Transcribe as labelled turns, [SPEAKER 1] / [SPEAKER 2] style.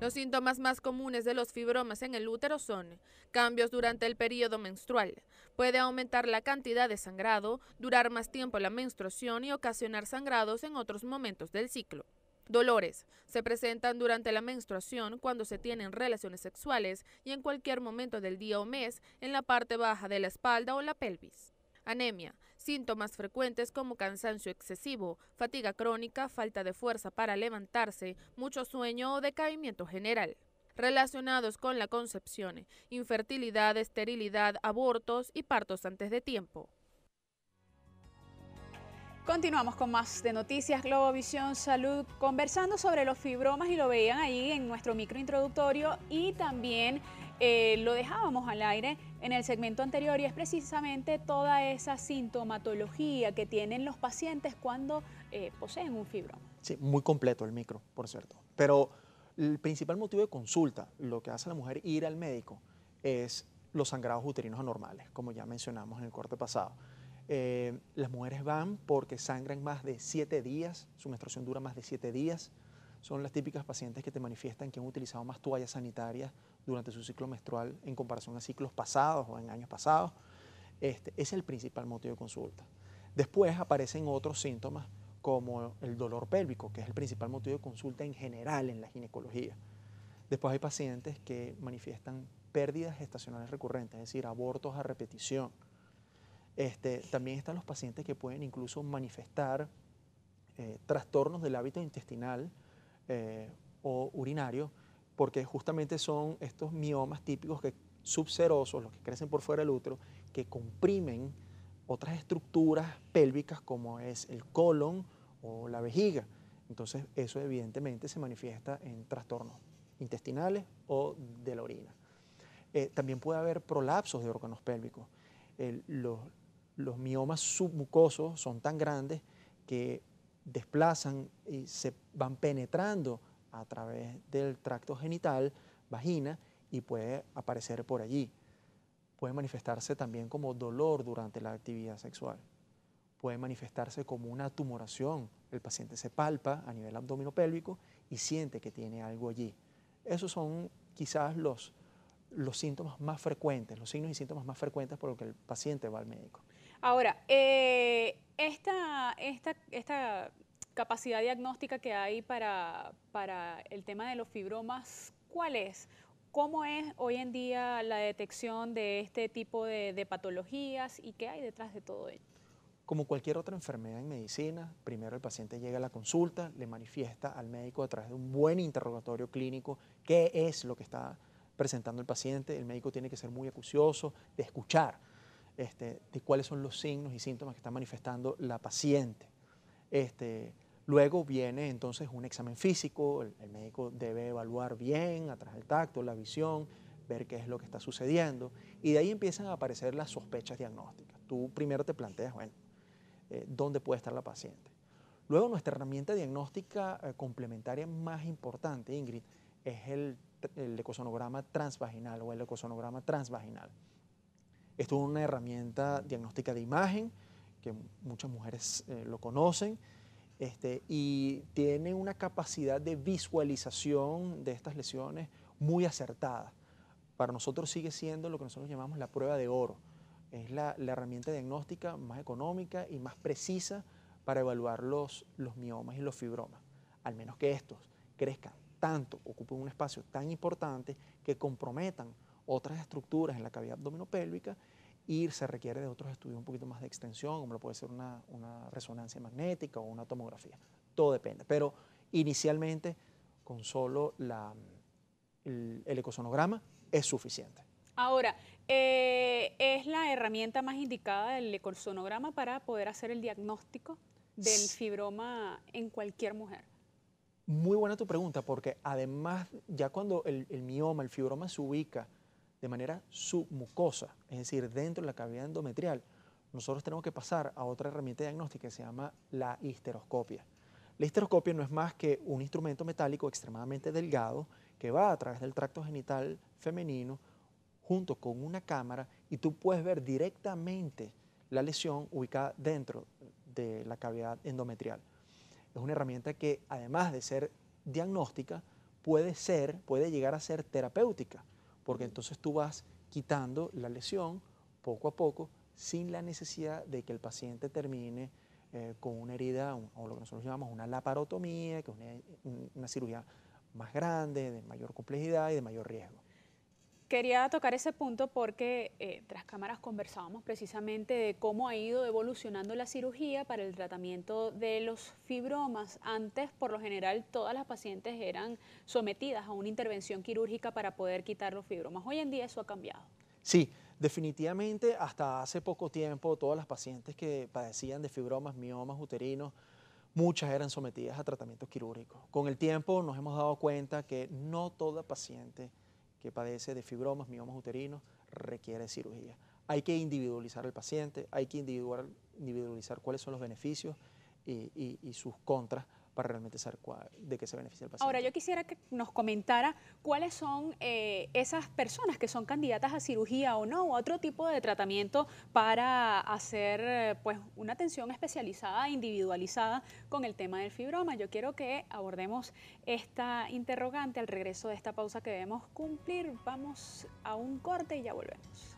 [SPEAKER 1] Los síntomas más comunes de los fibromas en el útero son cambios durante el periodo menstrual. Puede aumentar la cantidad de sangrado, durar más tiempo la menstruación y ocasionar sangrados en otros momentos del ciclo. Dolores. Se presentan durante la menstruación, cuando se tienen relaciones sexuales y en cualquier momento del día o mes en la parte baja de la espalda o la pelvis anemia, síntomas frecuentes como cansancio excesivo, fatiga crónica, falta de fuerza para levantarse, mucho sueño o decaimiento general relacionados con la concepción, infertilidad, esterilidad, abortos y partos antes de tiempo. Continuamos con más de noticias Globovisión Salud,
[SPEAKER 2] conversando sobre los fibromas y lo veían ahí en nuestro microintroductorio y también eh, lo dejábamos al aire en el segmento anterior y es precisamente toda esa sintomatología que tienen los pacientes cuando eh, poseen un fibroma.
[SPEAKER 3] Sí, muy completo el micro, por cierto. Pero el principal motivo de consulta, lo que hace a la mujer ir al médico, es los sangrados uterinos anormales, como ya mencionamos en el corte pasado. Eh, las mujeres van porque sangran más de siete días, su menstruación dura más de siete días. Son las típicas pacientes que te manifiestan que han utilizado más toallas sanitarias durante su ciclo menstrual en comparación a ciclos pasados o en años pasados. Este, es el principal motivo de consulta. Después aparecen otros síntomas como el dolor pélvico, que es el principal motivo de consulta en general en la ginecología. Después hay pacientes que manifiestan pérdidas gestacionales recurrentes, es decir, abortos a repetición. Este, también están los pacientes que pueden incluso manifestar eh, trastornos del hábito intestinal eh, o urinario porque justamente son estos miomas típicos que subserosos, los que crecen por fuera del útero, que comprimen otras estructuras pélvicas como es el colon o la vejiga. Entonces eso evidentemente se manifiesta en trastornos intestinales o de la orina. Eh, también puede haber prolapsos de órganos pélvicos. los, miomas submucosos son tan grandes que desplazan y se van penetrando a través del tracto genital, vagina, y puede aparecer por allí. Puede manifestarse también como dolor durante la actividad sexual. Puede manifestarse como una tumoración. El paciente se palpa a nivel pélvico y siente que tiene algo allí. Esos son quizás los, los síntomas más frecuentes, los signos y síntomas más frecuentes por los que el paciente va al médico.
[SPEAKER 2] Ahora, eh, esta, esta, esta capacidad diagnóstica que hay para, para el tema de los fibromas, ¿cuál es? ¿Cómo es hoy en día la detección de este tipo de, patologías y qué hay detrás de todo
[SPEAKER 3] ello? Como cualquier otra enfermedad en medicina, primero el paciente llega a la consulta, le manifiesta al médico a través de un buen interrogatorio clínico qué es lo que está presentando el paciente. El médico tiene que ser muy acucioso de escuchar este, de cuáles son los signos y síntomas que está manifestando la paciente. Este, Luego viene entonces un examen físico, el, médico debe evaluar bien, atrás del tacto, la visión, ver qué es lo que está sucediendo, y de ahí empiezan a aparecer las sospechas diagnósticas. Tú primero te planteas, bueno, eh, ¿dónde puede estar la paciente? Luego nuestra herramienta diagnóstica eh, complementaria más importante, Ingrid, es el, ecosonograma transvaginal o el ecosonograma transvaginal. Esto es una herramienta diagnóstica de imagen que muchas mujeres eh, lo conocen este, y tiene una capacidad de visualización de estas lesiones muy acertada. Para nosotros sigue siendo lo que nosotros llamamos la prueba de oro. Es la, herramienta diagnóstica más económica y más precisa para evaluar los, los miomas y los fibromas. Al menos que estos crezcan tanto, ocupen un espacio tan importante que comprometan otras estructuras en la cavidad abdominopélvica ir, se requiere de otros estudios un poquito más de extensión, como lo puede ser una, resonancia magnética o una tomografía. Todo depende. Pero inicialmente, con solo el, ecosonograma es suficiente.
[SPEAKER 2] Ahora, eh, ¿es la herramienta más indicada del ecosonograma para poder hacer el diagnóstico del fibroma en cualquier mujer?
[SPEAKER 3] Muy buena tu pregunta, porque además, ya cuando el mioma, el fibroma se ubica de manera submucosa, es decir, dentro de la cavidad endometrial, nosotros tenemos que pasar a otra herramienta diagnóstica que se llama la histeroscopia. La histeroscopia no es más que un instrumento metálico extremadamente delgado que va a través del tracto genital femenino junto con una cámara y tú puedes ver directamente la lesión ubicada dentro de la cavidad endometrial. Es una herramienta que además de ser diagnóstica, puede ser, puede llegar a ser terapéutica porque entonces tú vas quitando la lesión poco a poco sin la necesidad de que el paciente termine eh, con una herida o lo que nosotros llamamos una laparotomía, que es una cirugía más grande, de mayor complejidad y de mayor riesgo.
[SPEAKER 2] Quería tocar ese punto porque eh, tras cámaras conversábamos precisamente de cómo ha ido evolucionando la cirugía para el tratamiento de los fibromas. Antes, por lo general, todas las pacientes eran sometidas a una intervención quirúrgica para poder quitar los fibromas. Hoy en día eso ha cambiado.
[SPEAKER 3] Sí, definitivamente hasta hace poco tiempo todas las pacientes que padecían de fibromas, miomas uterinos, muchas eran sometidas a tratamientos quirúrgicos. Con el tiempo nos hemos dado cuenta que no toda paciente que padece de fibromas, miomas uterinos, requiere cirugía. Hay que individualizar al paciente, hay que individualizar cuáles son los beneficios y, y sus contras para realmente saber de qué se beneficia el paciente. Ahora, yo
[SPEAKER 2] quisiera que nos comentara cuáles son eh, esas personas que son candidatas a cirugía o no, otro tipo de tratamiento para hacer pues, una atención especializada, individualizada con el tema del fibroma. Yo quiero que abordemos esta interrogante al regreso de esta pausa que debemos cumplir. Vamos a un corte y ya volvemos.